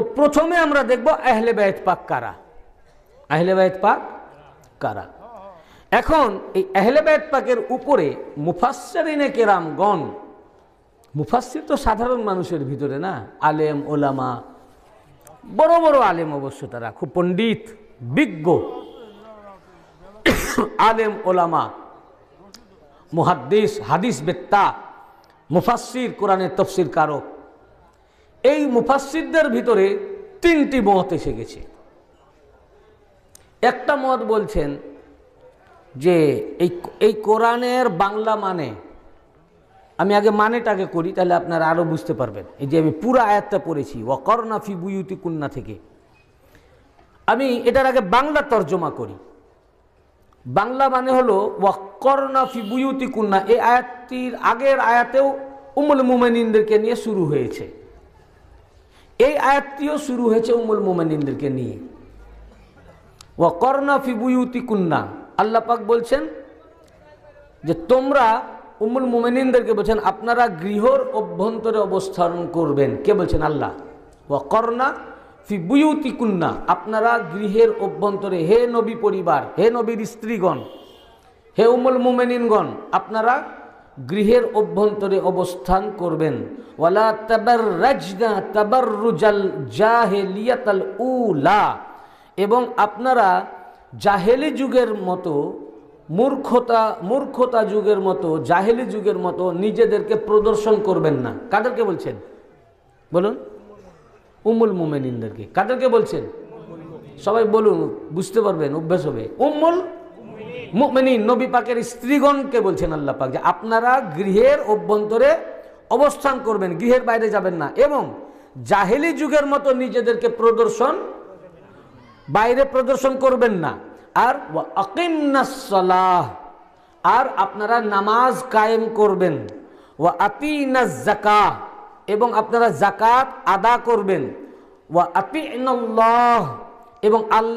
তো প্রথমে আমরা দেখব আহলে বায়ত পাক কারা আহলে বায়ত পাক কারা এখন এই আহলে বায়ত পাকের উপরে মুফাসরিনে গণ মুফাসির তো সাধারণ মানুষের ভিতরে না আলেম ওলামা বড় বড় আলেম অবশ্য তারা খুব পণ্ডিত বিজ্ঞ আলেম ওলামা মুহাদ্দিস হাদিস বেত্তা মুফাসির কোরআনের তফসির কারক এই মুফাসিদদের ভিতরে তিনটি মত এসে গেছে একটা মত বলছেন যে এই এই কোরআনের বাংলা মানে আমি আগে মানেটাকে করি তাহলে আপনারা আরও বুঝতে পারবেন এই যে আমি পুরো আয়াতটা পড়েছি ওয়াকর্ণাফি বুয়ুতি কুন্না থেকে আমি এটার আগে বাংলা তর্জমা করি বাংলা মানে হলো ওয়াকর্ণাফি বুয়ুতি কুন্না এই আয়াতটির আগের আয়াতেও উমুল মুমেনিনদেরকে নিয়ে শুরু হয়েছে এই আয়াতটিও শুরু হয়েছে উমুল মোমেনদেরকে নিয়ে ও কর্ণা ফিবুয়ুতি কুন্না আল্লাপাক বলছেন যে তোমরা উমুল মোমেনিনদেরকে বলছেন আপনারা গৃহর অভ্যন্তরে অবস্থান করবেন কে বলছেন আল্লাহ ও কর্ণা ফিবুয়ুতি কুন্না আপনারা গৃহের অভ্যন্তরে হে নবী পরিবার হে নবীর স্ত্রীগণ হে উমুল মোমেনিনগণ আপনারা গৃহের অভ্যন্তরে অবস্থান করবেন ওয়ালা তাবার রাজনা তাবার রুজাল জাহেলিয়াতাল উলা এবং আপনারা জাহেলি যুগের মতো মূর্খতা মূর্খতা যুগের মতো জাহেলি যুগের মতো নিজেদেরকে প্রদর্শন করবেন না কাদেরকে বলছেন বলুন উমুল মোমেনিনদেরকে কাদেরকে বলছেন সবাই বলুন বুঝতে পারবেন অভ্যেস হবে উমুল মুকমিনী নবী পাকের স্ত্রীগণকে বলছেন আল্লাহ পাক যে আপনারা গৃহের অভ্যন্তরে অবস্থান করবেন গৃহের বাইরে যাবেন না এবং জাহেলি যুগের মতো নিজেদেরকে প্রদর্শন বাইরে প্রদর্শন করবেন না আর সলাহ আর আপনারা নামাজ কায়েম করবেন ও আতিনা জাকা এবং আপনারা জাকাত আদা করবেন ও আতিনল্লাহ এবং আল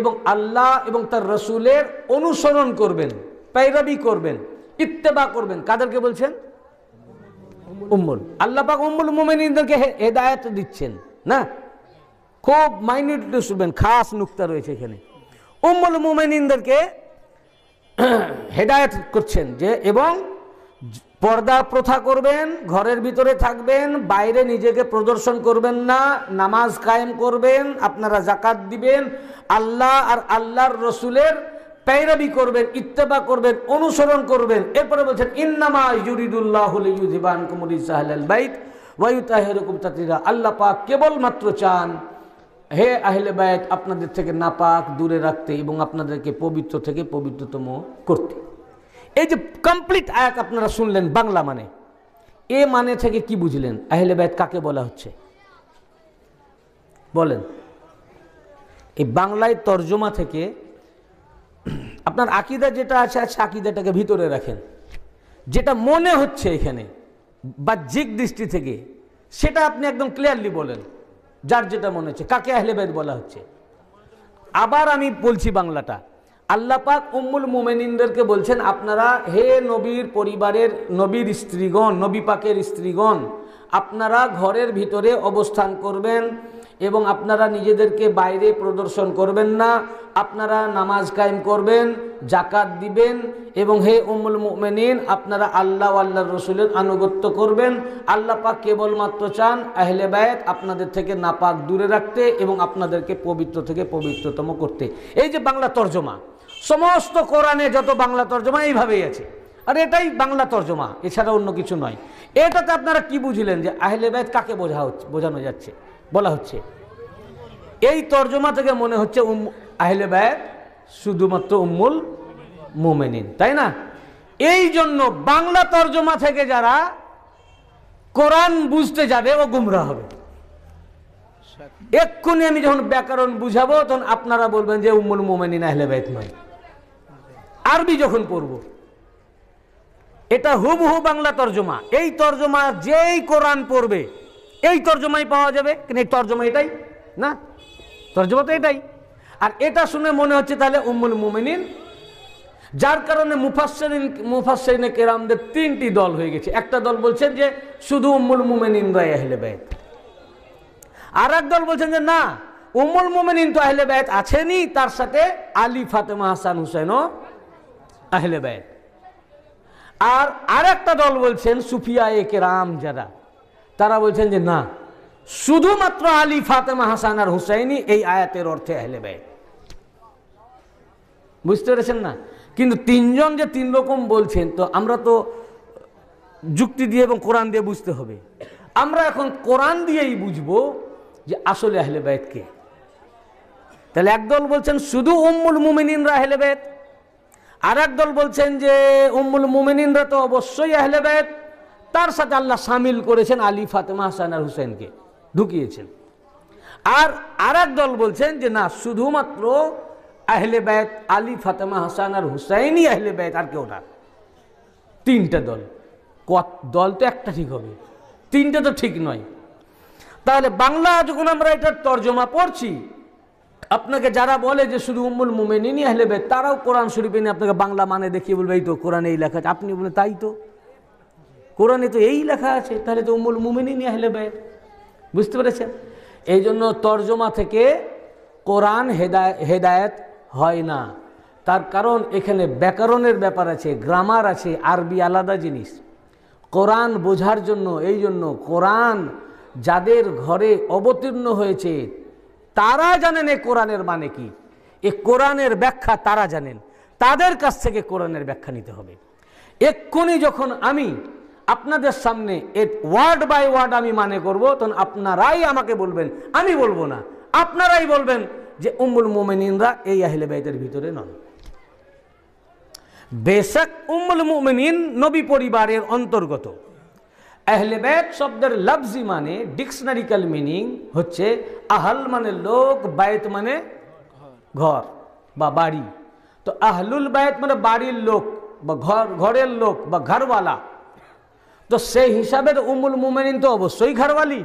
এবং আল্লাহ এবং তার রসুলের অনুসরণ করবেন পাইরাবি করবেন ইত্তেবা করবেন কাদেরকে বলছেন উম্মুল আল্লাহ পাক উম্মুল মোমেনদেরকে হেদায়ত দিচ্ছেন না খুব মাইনিউটলি শুনবেন খাস নুক্তা রয়েছে এখানে উম্মুল মোমেনদেরকে হেদায়ত করছেন যে এবং পর্দা প্রথা করবেন ঘরের ভিতরে থাকবেন বাইরে নিজেকে প্রদর্শন করবেন না নামাজ কায়েম করবেন আপনারা জাকাত দিবেন আল্লাহ আর আল্লাহর রসুলের পেরাবি করবেন ইত্তেবা করবেন অনুসরণ করবেন এরপরে বলছেন ইন্নামা ইউরিদুল্লাহিবান তাতিরা আল্লাহ পাক কেবলমাত্র চান হে আহলে বায়ত আপনাদের থেকে নাপাক দূরে রাখতে এবং আপনাদেরকে পবিত্র থেকে পবিত্রতম করতে এই যে কমপ্লিট আয়াত আপনারা শুনলেন বাংলা মানে এ মানে থেকে কি বুঝলেন আহলে বায়ত কাকে বলা হচ্ছে বলেন এই বাংলায় তর্জমা থেকে আপনার আকিদা যেটা আছে আছে আকিদাটাকে ভিতরে রাখেন যেটা মনে হচ্ছে এখানে বাহ্যিক দৃষ্টি থেকে সেটা আপনি একদম ক্লিয়ারলি বলেন যার যেটা মনে হচ্ছে কাকে আহলে বেদ বলা হচ্ছে আবার আমি বলছি বাংলাটা আল্লাপাক উম্মুল মোমেনিনদেরকে বলছেন আপনারা হে নবীর পরিবারের নবীর স্ত্রীগণ নবী পাকের স্ত্রীগণ আপনারা ঘরের ভিতরে অবস্থান করবেন এবং আপনারা নিজেদেরকে বাইরে প্রদর্শন করবেন না আপনারা নামাজ কায়েম করবেন জাকাত দিবেন এবং হে উমুল মোমেনিন আপনারা আল্লাহ আল্লাহ রসুলের আনুগত্য করবেন আল্লাহ পাক কেবলমাত্র চান আহলে বায়ত আপনাদের থেকে নাপাক দূরে রাখতে এবং আপনাদেরকে পবিত্র থেকে পবিত্রতম করতে এই যে বাংলা তর্জমা সমস্ত কোরআনে যত বাংলা তর্জমা এইভাবেই আছে আর এটাই বাংলা তর্জমা এছাড়া অন্য কিছু নয় এটাতে আপনারা কি বুঝলেন যে আহলে বেদ কাকে বোঝা হচ্ছে বোঝানো যাচ্ছে বলা হচ্ছে এই তর্জমা থেকে মনে হচ্ছে উম আহলে বেদ শুধুমাত্র উম্মুল মোমেনিন তাই না এই জন্য বাংলা তর্জমা থেকে যারা কোরআন বুঝতে যাবে ও গুমরা হবে এক্ষুনি আমি যখন ব্যাকরণ বুঝাবো তখন আপনারা বলবেন যে উম্মুল মোমেনিন আহলে বেদ নয় আরবি যখন পড়ব এটা হুবহু বাংলা তর্জমা এই তর্জমা যেই কোরআন পড়বে এই তর্জমাই পাওয়া যাবে কিন্তু এই তর্জমা এটাই না তর্জমা তো এটাই আর এটা শুনে মনে হচ্ছে তাহলে উম্মুল মুমিনিন যার কারণে মুফাসরিন মুফাসরিনে কেরামদের তিনটি দল হয়ে গেছে একটা দল বলছেন যে শুধু উম্মুল মুমেনিন রায় আহলে ব্যয় আর এক দল বলছেন যে না উমুল মোমেনিন তো আহলে ব্যয় আছেনই তার সাথে আলী ফাতেমা হাসান হুসেনও আহলে ব্যয় আর আরেকটা দল বলছেন সুফিয়া এ রাম যারা তারা বলছেন যে না শুধুমাত্র আলী ফাতেমা হাসান আর হুসাইনি এই আয়াতের অর্থে আহলে ব্যয় বুঝতে পেরেছেন না কিন্তু তিনজন যে তিন রকম বলছেন তো আমরা তো যুক্তি দিয়ে এবং কোরআন দিয়ে বুঝতে হবে আমরা এখন কোরআন দিয়েই বুঝবো যে আসলে আহলে বায়ত কে তাহলে একদল বলছেন শুধু উম্মুল মুমিনিনরা আহলে বায়ত আর দল বলছেন যে উম্মুল মুমিনিনরা তো অবশ্যই আহলে তার সাথে আল্লাহ সামিল করেছেন আলী ফাতেমা হাসান আর হুসেনকে ঢুকিয়েছেন আর আর দল বলছেন যে না শুধুমাত্র আহলে বেত আলী ফাতেমা হাসান আর হুসাইনই আহলে বেত আর কেউ না তিনটা দল কত দল তো একটা ঠিক হবে তিনটা তো ঠিক নয় তাহলে বাংলা যখন আমরা এটার তর্জমা পড়ছি আপনাকে যারা বলে যে শুধু উম্মুল মুমেনিনি আহলে বেদ তারাও কোরআন শরীফ এনে আপনাকে বাংলা মানে দেখিয়ে বলবে এই তো কোরআনে এই লেখা আছে আপনি বলে তাই তো কোরআনে তো এই লেখা আছে তাহলে তো উম্মুল মুমেনিনি আহলে বেদ বুঝতে পেরেছেন এই জন্য তর্জমা থেকে কোরআন হেদায় হেদায়ত হয় না তার কারণ এখানে ব্যাকরণের ব্যাপার আছে গ্রামার আছে আরবি আলাদা জিনিস কোরআন বোঝার জন্য এই জন্য কোরআন যাদের ঘরে অবতীর্ণ হয়েছে তারা জানেন এ কোরআনের মানে কি এ কোরআনের ব্যাখ্যা তারা জানেন তাদের কাছ থেকে কোরআনের ব্যাখ্যা নিতে হবে এক্ষুনি যখন আমি আপনাদের সামনে এর ওয়ার্ড বাই ওয়ার্ড আমি মানে করব তখন আপনারাই আমাকে বলবেন আমি বলবো না আপনারাই বলবেন যে উম্মুল মোমেনিনরা এই আহিলে বাইতের ভিতরে নন বেশাক উম্মুল মোমেনিন নবী পরিবারের অন্তর্গত আহলেবেদ শব্দের লাভজি মানে ডিকশনারিক্যাল মিনিং হচ্ছে আহল মানে লোক বায়ত মানে ঘর বা বাড়ি তো আহলুল বায়ত মানে বাড়ির লোক বা ঘর ঘরের লোক বা ঘরওয়ালা তো সেই হিসাবে তো উমুল মুমেনিন তো অবশ্যই ঘরওয়ালি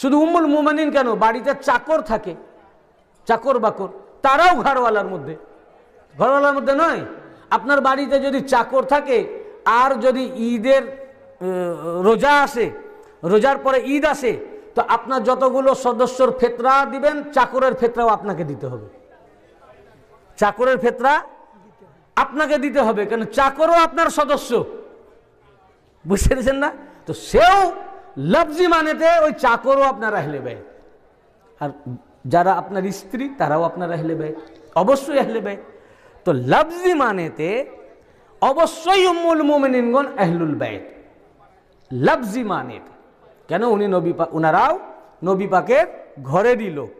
শুধু উমুল মুমেনিন কেন বাড়িতে চাকর থাকে চাকর বাকর তারাও ঘরওয়ালার মধ্যে ঘরওয়ালার মধ্যে নয় আপনার বাড়িতে যদি চাকর থাকে আর যদি ঈদের রোজা আসে রোজার পরে ঈদ আসে তো আপনার যতগুলো সদস্যর ফেতরা দিবেন চাকরের ফেতরাও আপনাকে দিতে হবে চাকরের ফেতরা আপনাকে দিতে হবে কেন চাকরও আপনার সদস্য বুঝতে পেরেছেন না তো সেও লবজি মানেতে ওই চাকরও আপনার আহলে ব্যয় আর যারা আপনার স্ত্রী তারাও আপনার আহলে ব্যয় অবশ্যই আহলে ব্যয় তো লবজি মানেতে অবশ্যই উম্মুল মোমেনগণ আহলুল ব্যয় লাভজি মানের কেন উনি নবী ওনারাও নবী পাকের ঘরেরই লোক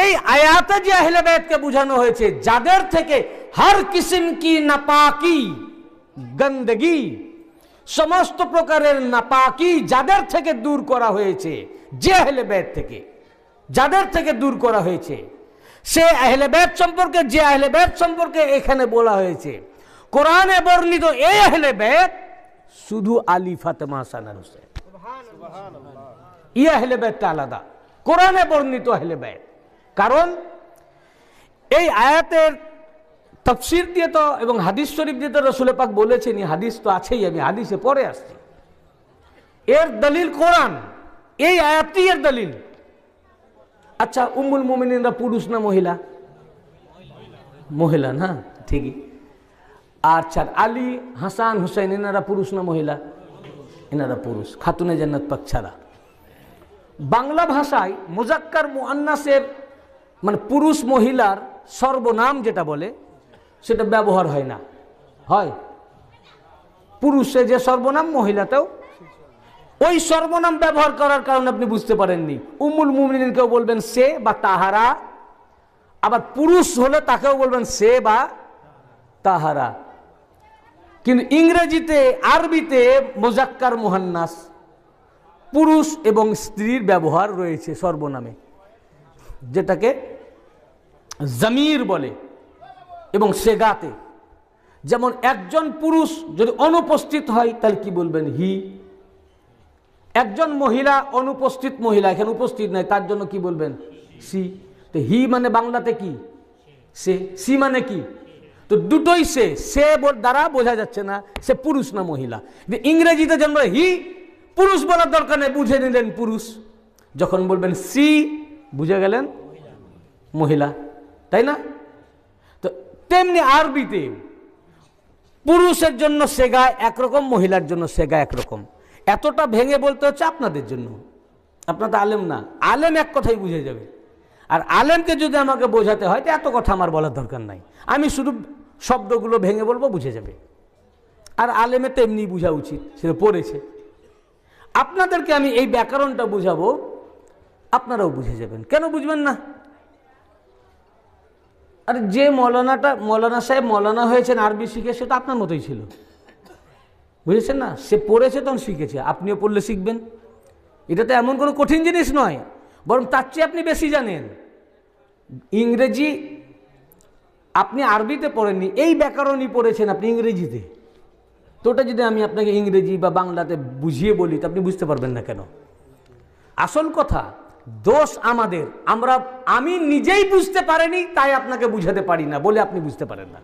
এই আয়াতে যে আহলে বেদকে বোঝানো হয়েছে যাদের থেকে হর কিসিম কি নাপাকি গন্দগি সমস্ত প্রকারের নাপাকি যাদের থেকে দূর করা হয়েছে যে আহলে বেদ থেকে যাদের থেকে দূর করা হয়েছে সে আহলে বেদ সম্পর্কে যে আহলে বেদ সম্পর্কে এখানে বলা হয়েছে কোরআনে বর্ণিত এই আহলে বেদ শুধু আলী ফাতেমা হাসানার হোসেন ইয়া হেলে ব্যাগটা আলাদা কোরআনে বর্ণিত হেলে ব্যাগ কারণ এই আয়াতের তফসির দিয়ে তো এবং হাদিস শরীফ দিয়ে তো রসুল পাক বলেছেন হাদিস তো আছেই আমি হাদিসে পরে আসছি এর দলিল কোরআন এই আয়াতটি এর দলিল আচ্ছা উমুল মোমিনা পুরুষ না মহিলা মহিলা না ঠিকই আচ্ছা আলী হাসান হুসাইন এনারা পুরুষ না মহিলা এনারা পুরুষ খাতুনে জান্নাত পাক ছাড়া বাংলা ভাষায় মোজাক্কার মুহান্নাসের মানে পুরুষ মহিলার সর্বনাম যেটা বলে সেটা ব্যবহার হয় না হয় পুরুষে যে সর্বনাম মহিলাতেও ওই সর্বনাম ব্যবহার করার কারণে আপনি বুঝতে পারেননি উমুল মুমিনকেও বলবেন সে বা তাহারা আবার পুরুষ হলে তাকেও বলবেন সে বা তাহারা কিন্তু ইংরেজিতে আরবিতে মোজাক্কার মোহান্নাস পুরুষ এবং স্ত্রীর ব্যবহার রয়েছে সর্বনামে যেটাকে জামির বলে এবং সেগাতে যেমন একজন পুরুষ যদি অনুপস্থিত হয় তাহলে কি বলবেন হি একজন মহিলা অনুপস্থিত মহিলা এখানে উপস্থিত নাই তার জন্য কি বলবেন সি তো হি মানে বাংলাতে কি সে সি মানে কি তো দুটোই সে সে দ্বারা বোঝা যাচ্ছে না সে পুরুষ না মহিলা ইংরেজিতে যেমন হি পুরুষ বলার দরকার নেই বুঝে নিলেন পুরুষ যখন বলবেন সি বুঝে গেলেন মহিলা তাই না তো তেমনি আরবিতে পুরুষের জন্য সেগা একরকম মহিলার জন্য সেগা একরকম এতটা ভেঙে বলতে হচ্ছে আপনাদের জন্য আপনার তো আলেম না আলেম এক কথাই বুঝে যাবে আর আলেমকে যদি আমাকে বোঝাতে হয় তো এত কথা আমার বলার দরকার নাই আমি শুধু শব্দগুলো ভেঙে বলবো বুঝে যাবে আর আলেমে তেমনি বোঝা উচিত সে পড়েছে আপনাদেরকে আমি এই ব্যাকরণটা বুঝাবো আপনারাও বুঝে যাবেন কেন বুঝবেন না আর যে মলনাটা মলানা সাহেব মৌলানা হয়েছেন আরবি শিখে সেটা আপনার মতোই ছিল বুঝেছেন না সে পড়েছে তখন শিখেছে আপনিও পড়লে শিখবেন এটা তো এমন কোনো কঠিন জিনিস নয় বরং তার চেয়ে আপনি বেশি জানেন ইংরেজি আপনি আরবিতে পড়েননি এই ব্যাকরণই পড়েছেন আপনি ইংরেজিতে তো ওটা যদি আমি আপনাকে ইংরেজি বা বাংলাতে বুঝিয়ে বলি তো আপনি বুঝতে পারবেন না কেন আসল কথা দোষ আমাদের আমরা আমি নিজেই বুঝতে পারিনি তাই আপনাকে বুঝাতে পারি না বলে আপনি বুঝতে পারেন না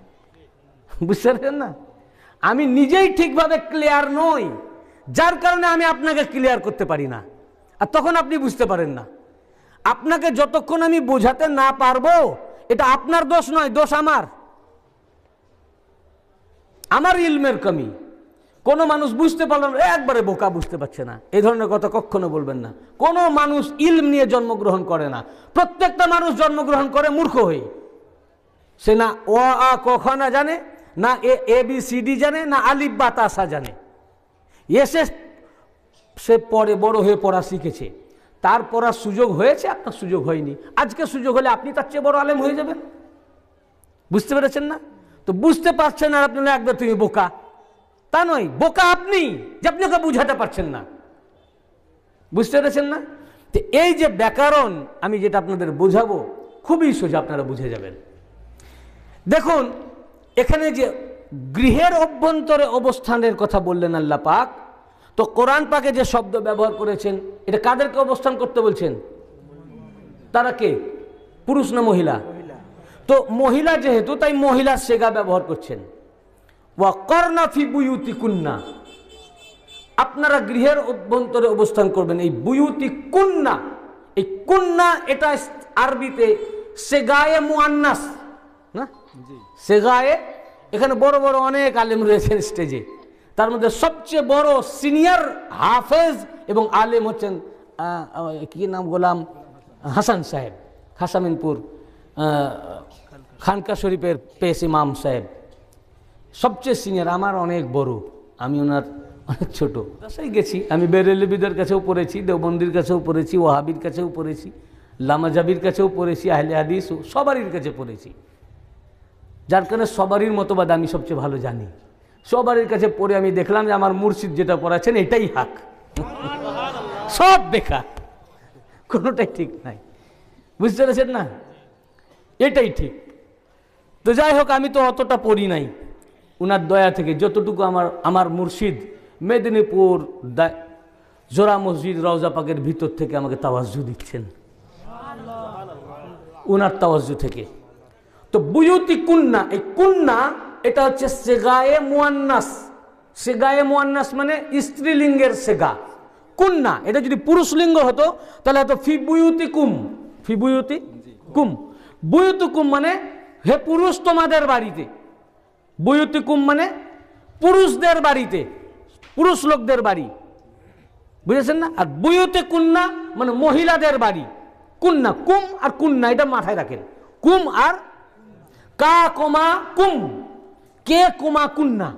বুঝতে পারেন না আমি নিজেই ঠিকভাবে ক্লিয়ার নই যার কারণে আমি আপনাকে ক্লিয়ার করতে পারি না আর তখন আপনি বুঝতে পারেন না আপনাকে যতক্ষণ আমি বোঝাতে না পারবো এটা আপনার দোষ নয় দোষ আমার আমার ইলমের কমি কোনো মানুষ বুঝতে পারল না একবারে বোকা বুঝতে পারছে না এই ধরনের কথা কখনো বলবেন না কোনো মানুষ ইলম নিয়ে জন্মগ্রহণ করে না প্রত্যেকটা মানুষ জন্মগ্রহণ করে মূর্খ হয়ে সে না অ আ কখনা জানে না এ এ বি সি ডি জানে না আলিফ বা তাসা জানে এসে সে পরে বড় হয়ে পড়া শিখেছে তার পড়ার সুযোগ হয়েছে আপনার সুযোগ হয়নি আজকে সুযোগ হলে আপনি তার চেয়ে বড় আলেম হয়ে যাবেন বুঝতে পেরেছেন না তো বুঝতে পারছেন আর আপনার একবার তুমি বোকা তা নয় বোকা আপনি যে আপনি ওকে বুঝাতে পারছেন না বুঝতে পেরেছেন না তো এই যে ব্যাকরণ আমি যেটা আপনাদের বোঝাবো খুবই সোজা আপনারা বুঝে যাবেন দেখুন এখানে যে গৃহের অভ্যন্তরে অবস্থানের কথা বললেন আল্লাহ পাক তো কোরআন পাকে যে শব্দ ব্যবহার করেছেন এটা কাদেরকে অবস্থান করতে বলছেন তারা কে পুরুষ না মহিলা তো মহিলা যেহেতু তাই মহিলা সেগা ব্যবহার করছেন ওয়া কর্ণাফি বুয়ুতি কুন্না আপনারা গৃহের অভ্যন্তরে অবস্থান করবেন এই বুয়ুতি কুন্না এই কুন্না এটা আরবিতে সেগায়ে মুয়ান্নাস না সেগায়ে এখানে বড় বড় অনেক আলেম রয়েছেন স্টেজে তার মধ্যে সবচেয়ে বড় সিনিয়র হাফেজ এবং আলেম হচ্ছেন কি নাম গোলাম হাসান সাহেব হাসামিনপুর খানকা শরীফের পেস ইমাম সাহেব সবচেয়ে সিনিয়র আমার অনেক বড় আমি ওনার অনেক ছোট সেই গেছি আমি বেরেলবিদের কাছেও পড়েছি দেবন্দির কাছেও পড়েছি ওহাবির কাছেও পড়েছি লামাজাবির কাছেও পড়েছি আহলে হাদিস সবারির কাছে পড়েছি যার কারণে সবারই মতবাদ আমি সবচেয়ে ভালো জানি সবারই কাছে পড়ে আমি দেখলাম যে আমার মুর্শিদ যেটা পড়াচ্ছেন এটাই হাক সব বেকার কোনোটাই ঠিক নাই বুঝতে পেরেছেন না এটাই ঠিক তো যাই হোক আমি তো অতটা পড়ি নাই উনার দয়া থেকে যতটুকু আমার আমার মুর্শিদ মেদিনীপুর জোড়া মসজিদ রওজা পাকের ভিতর থেকে আমাকে তাওয়াজ্জু দিচ্ছেন উনার তাওয়াজ্জু থেকে তো বুয়ুতি কুন্না এই কুন্না এটা হচ্ছে সেগায়ে মুয়ান্নাস সেগায়ে মুয়ান্নাস মানে স্ত্রীলিঙ্গের সেগা কুন্না এটা যদি পুরুষ লিঙ্গ হতো তাহলে হতো ফিবুয়ুতি কুম ফিবুয়ুতি কুম বুয়ুতি কুম মানে হে পুরুষ তোমাদের বাড়িতে বুয়ুতি কুম মানে পুরুষদের বাড়িতে পুরুষ লোকদের বাড়ি বুঝেছেন না আর বুয়ুতে কুন্না মানে মহিলাদের বাড়ি কুন্না কুম আর কুন্না এটা মাথায় রাখেন কুম আর কা কমা কুম কে কুমা কুন্না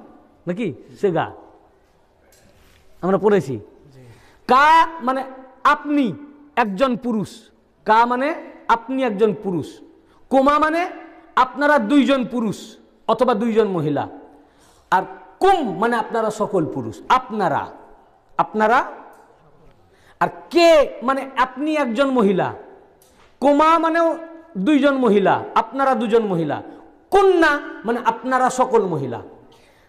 নাকি সে গা আমরা পড়েছি কা মানে আপনি একজন পুরুষ কা মানে আপনি একজন পুরুষ কুমা মানে আপনারা দুইজন পুরুষ অথবা দুইজন মহিলা আর কুম মানে আপনারা সকল পুরুষ আপনারা আপনারা আর কে মানে আপনি একজন মহিলা কুমা মানেও দুইজন মহিলা আপনারা দুজন মহিলা না মানে আপনারা সকল মহিলা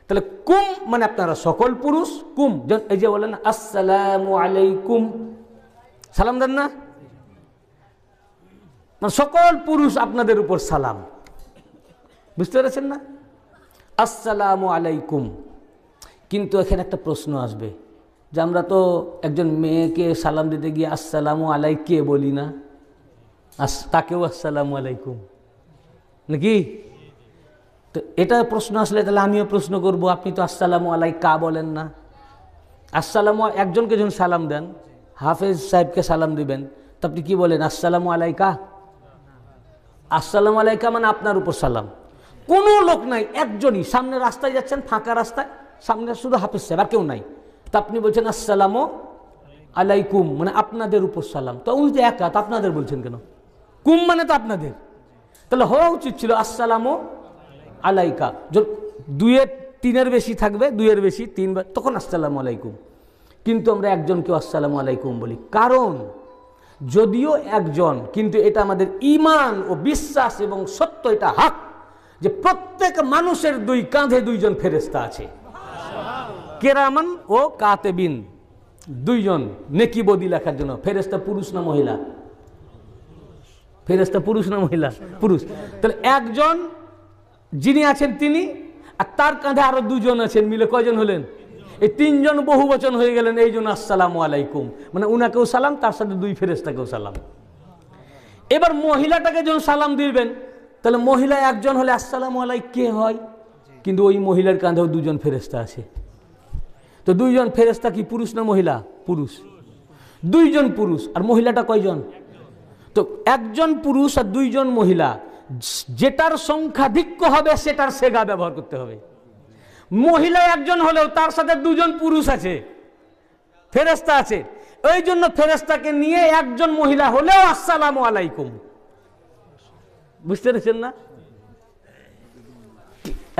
তাহলে কুম মানে আপনারা সকল পুরুষ কুম এই যে বলেন আসসালাম আলাইকুম সালাম দেন না মানে সকল পুরুষ আপনাদের উপর সালাম বুঝতে পেরেছেন না আসসালাম আলাইকুম কিন্তু এখানে একটা প্রশ্ন আসবে যে আমরা তো একজন মেয়েকে সালাম দিতে গিয়ে আলাই আলাইকে বলি না আস তাকেও আসসালাম আলাইকুম নাকি তো এটা প্রশ্ন আসলে তাহলে আমিও প্রশ্ন করব আপনি তো আসসালামু আলাইকা বলেন না আসসালামু একজনকে যখন সালাম দেন হাফেজ সাহেবকে সালাম দিবেন তো আপনি কী বলেন আসসালামু আলাইকা আসসালামু আলাইকা মানে আপনার উপর সালাম কোনো লোক নাই একজনই সামনে রাস্তায় যাচ্ছেন ফাঁকা রাস্তায় সামনে শুধু হাফেজ সাহেব আর কেউ নাই তা আপনি বলছেন আসসালামু আলাইকুম মানে আপনাদের উপর সালাম তো উনি তো একা তো আপনাদের বলছেন কেন কুম মানে তো আপনাদের তাহলে হওয়া উচিত ছিল আসসালামু আলাইকা দুয়ের তিনের বেশি থাকবে দুয়ের বেশি তিনবার তখন আসসালামু আলাইকুম কিন্তু আমরা একজনকেও আসসালামু আলাইকুম বলি কারণ যদিও একজন কিন্তু এটা আমাদের ইমান ও বিশ্বাস এবং সত্য এটা হাক যে প্রত্যেক মানুষের দুই কাঁধে দুইজন ফেরেস্তা আছে কেরামান ও কাতেবিন দুইজন নেকি বদি লেখার জন্য ফেরেস্তা পুরুষ না মহিলা ফেরেস্তা পুরুষ না মহিলা পুরুষ তাহলে একজন যিনি আছেন তিনি আর তার কাঁধে আরও দুজন আছেন মিলে কয়জন হলেন এই তিনজন বহু বচন হয়ে গেলেন এই জন্য আসসালামু আলাইকুম মানে উনাকেও সালাম তার সাথে দুই ফেরেস্তাকেও সালাম এবার মহিলাটাকে যখন সালাম দিবেন তাহলে মহিলা একজন হলে আসসালামু আলাই কে হয় কিন্তু ওই মহিলার কাঁধেও দুজন ফেরেস্তা আছে তো দুইজন ফেরেস্তা কি পুরুষ না মহিলা পুরুষ দুইজন পুরুষ আর মহিলাটা কয়জন তো একজন পুরুষ আর দুইজন মহিলা যেটার সংখ্যাধিক্য হবে সেটার সেগা ব্যবহার করতে হবে মহিলা একজন হলেও তার সাথে দুজন পুরুষ আছে ফেরেস্তা আছে ওই জন্য ফেরেস্তাকে নিয়ে একজন মহিলা হলেও আসসালাম আলাইকুম বুঝতে পেরেছেন না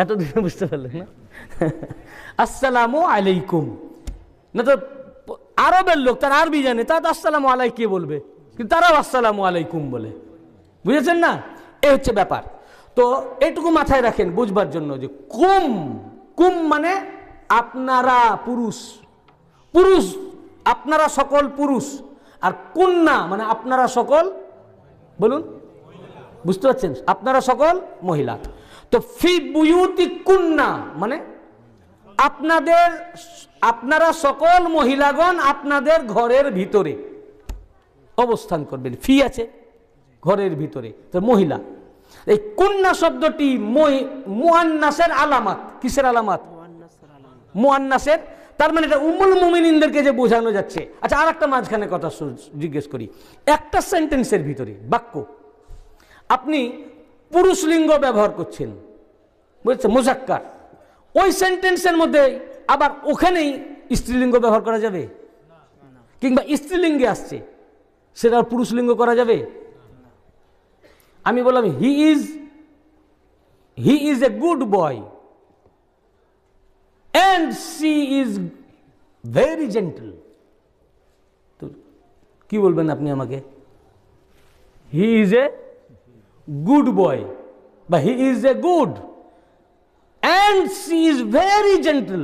এত এতদিন বুঝতে পারলেন না আসসালাম আলাইকুম না তো আরবের লোক তার আরবি জানে তার তো আলাই কে বলবে কিন্তু তারাও আসসালামু আলাইকুম বলে বুঝেছেন না এ হচ্ছে ব্যাপার তো এটুকু মাথায় রাখেন বুঝবার জন্য যে কুম কুম মানে আপনারা পুরুষ পুরুষ আপনারা সকল পুরুষ আর কুন্না মানে আপনারা সকল বলুন বুঝতে পারছেন আপনারা সকল মহিলা তো ফি বুয়ুতি কুন্না মানে আপনাদের আপনারা সকল মহিলাগণ আপনাদের ঘরের ভিতরে অবস্থান করবেন ফি আছে ঘরের ভিতরে তো মহিলা এই কন্যা শব্দটি মুহান্নাসের আলামাত কিসের আলামাত মুহান্নাসের তার মানে এটা উমুল মোমিনদেরকে যে বোঝানো যাচ্ছে আচ্ছা আর একটা মাঝখানে কথা জিজ্ঞেস করি একটা সেন্টেন্সের ভিতরে বাক্য আপনি পুরুষ লিঙ্গ ব্যবহার করছেন বুঝেছে মুজাক্কার ওই সেন্টেন্সের মধ্যে আবার ওখানেই স্ত্রীলিঙ্গ ব্যবহার করা যাবে কিংবা স্ত্রীলিঙ্গে আসছে সেটা পুরুষ লিঙ্গ করা যাবে আমি বললাম he is he is a good boy and she is very gentle তো কি বলবেন আপনি আমাকে হি ইজ এ গুড বয় বা he is a good and she is very gentle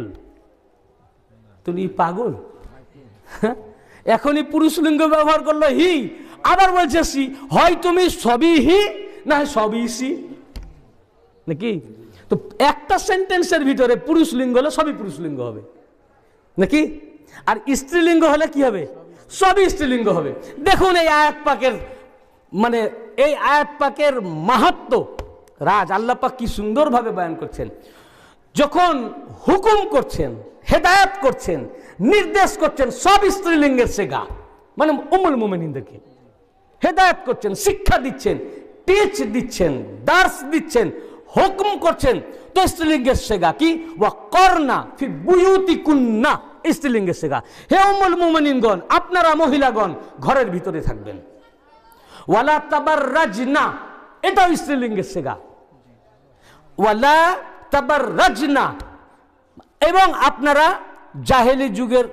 তুমি পাগল হ্যাঁ? এখনই পুরুষ লিঙ্গ ব্যবহার করলো হি আবার বলছে সি হয় তুমি সবিহি না সবই সি নাকি তো একটা সেন্টেন্সের ভিতরে পুরুষ লিঙ্গ হলে সবই পুরুষ লিঙ্গ হবে নাকি আর স্ত্রীলিঙ্গ হলে কি হবে সবই স্ত্রীলিঙ্গ হবে দেখুন এই আয়াত পাকের মানে এই আয়াত পাকের মাহাত্ম রাজ আল্লাপাক কি সুন্দরভাবে বয়ান করছেন যখন হুকুম করছেন হেদায়ত করছেন নির্দেশ করছেন সব স্ত্রীলিঙ্গের সে গা মানে উমুল মোমেনিনদেরকে হেদায়ত করছেন শিক্ষা দিচ্ছেন টিচ দিচ্ছেন দার্স দিচ্ছেন হুকুম করছেন তো স্ত্রীলিঙ্গের সেগা কি ওয়া করনা ফি বুয়ুতি কুন্না স্ত্রীলিঙ্গের সেগা হে অমল মোমিনগণ আপনারা মহিলাগণ ঘরের ভিতরে থাকবেন ওয়ালা তাবার রাজনা এটাও স্ত্রীলিঙ্গের সেগা ওয়ালা তাবার রাজনা এবং আপনারা জাহেলি যুগের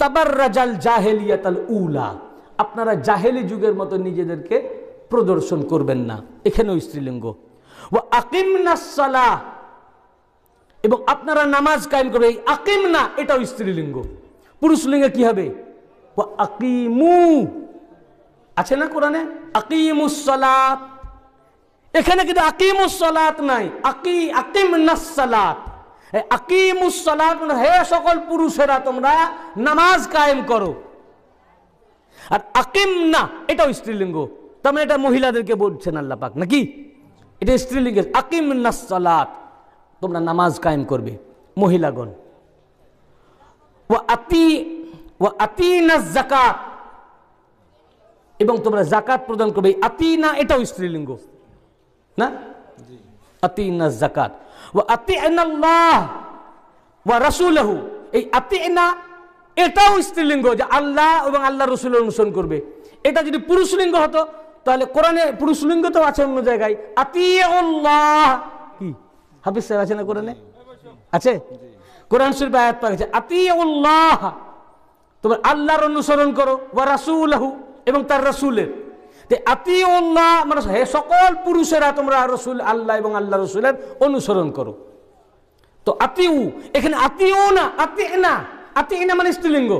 তাবার রাজাল জাহেলিয়াতাল উলা আপনারা জাহেলি যুগের মতো নিজেদেরকে প্রদর্শন করবেন না এখানেও স্ত্রীলিঙ্গ ও আকিম নাসালা এবং আপনারা নামাজ কায়েম করবে এই আকিম না এটাও স্ত্রীলিঙ্গ পুরুষ লিঙ্গে কি হবে ও আকিমু আছে না কোরআনে আকিমুসলাত এখানে কিন্তু আকিমুসলাত নাই আকি আকিম নাসালাত আকিমুসলাত মানে হে সকল পুরুষেরা তোমরা নামাজ কায়েম করো আর আকিম না এটাও স্ত্রীলিঙ্গ তার মানে এটা মহিলাদেরকে বলছেন আল্লাহ পাক নাকি এটা স্ত্রীলিঙ্গের আকিম নাসালাত তোমরা নামাজ কায়েম করবে মহিলাগণ ও আতি ও না জাকাত এবং তোমরা জাকাত প্রদান করবে না এটাও স্ত্রীলিঙ্গ না না জাকাত ও আতি এনাল্লাহ ও রাসুলাহু এই না এটাও স্ত্রীলিঙ্গ যে আল্লাহ এবং আল্লাহ রসুলের অনুসরণ করবে এটা যদি পুরুষ লিঙ্গ হতো তাহলে কোরআনে পুরুষ লিঙ্গ তো আছে অন্য জায়গায় আতিউল্লাহ কি হাফিজ সাহেব আছে না কোরআনে আছে কোরআন শরীফ আয়াত পাক আছে আতিউল্লাহ তোমার আল্লাহর অনুসরণ করো রাসুল রাসূলহু এবং তার রসুলের আতিউল্লাহ মানে হে সকল পুরুষেরা তোমরা রসুল আল্লাহ এবং আল্লাহ রসুলের অনুসরণ করো তো আতিউ এখানে আতিউ না আতি না আপনি ইনা মানে স্ত্রীলিঙ্গ